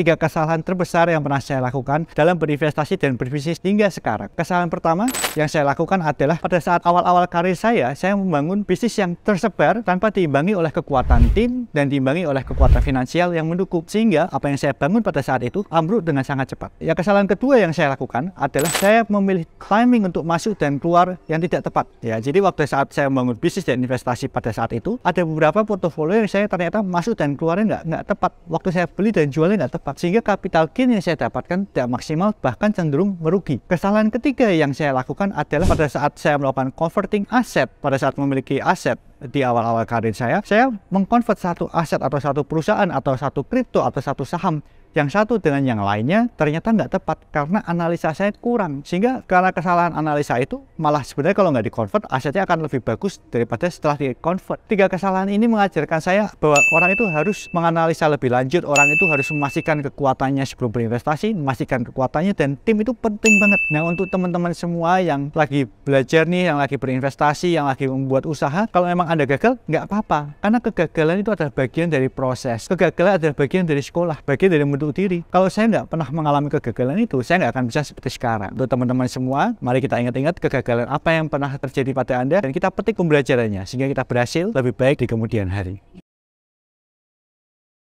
tiga kesalahan terbesar yang pernah saya lakukan dalam berinvestasi dan berbisnis hingga sekarang. Kesalahan pertama yang saya lakukan adalah pada saat awal-awal karir saya, saya membangun bisnis yang tersebar tanpa diimbangi oleh kekuatan tim dan diimbangi oleh kekuatan finansial yang mendukung. Sehingga apa yang saya bangun pada saat itu ambruk dengan sangat cepat. Ya kesalahan kedua yang saya lakukan adalah saya memilih timing untuk masuk dan keluar yang tidak tepat. Ya, jadi waktu saat saya membangun bisnis dan investasi pada saat itu, ada beberapa portofolio yang saya ternyata masuk dan keluarnya nggak nggak tepat. Waktu saya beli dan jualnya nggak tepat dapat sehingga kapital gain yang saya dapatkan tidak maksimal bahkan cenderung merugi kesalahan ketiga yang saya lakukan adalah pada saat saya melakukan converting aset pada saat memiliki aset di awal-awal karir saya, saya mengkonvert satu aset atau satu perusahaan atau satu kripto atau satu saham yang satu dengan yang lainnya ternyata nggak tepat karena analisa saya kurang sehingga karena kesalahan analisa itu malah sebenarnya kalau nggak diconvert asetnya akan lebih bagus daripada setelah dikonvert tiga kesalahan ini mengajarkan saya bahwa orang itu harus menganalisa lebih lanjut orang itu harus memastikan kekuatannya sebelum berinvestasi memastikan kekuatannya dan tim itu penting banget nah untuk teman-teman semua yang lagi belajar nih yang lagi berinvestasi yang lagi membuat usaha kalau memang anda gagal, nggak apa-apa. Karena kegagalan itu adalah bagian dari proses. Kegagalan adalah bagian dari sekolah, bagian dari bentuk diri. Kalau saya nggak pernah mengalami kegagalan itu, saya nggak akan bisa seperti sekarang. Untuk teman-teman semua, mari kita ingat-ingat kegagalan apa yang pernah terjadi pada Anda dan kita petik pembelajarannya sehingga kita berhasil lebih baik di kemudian hari.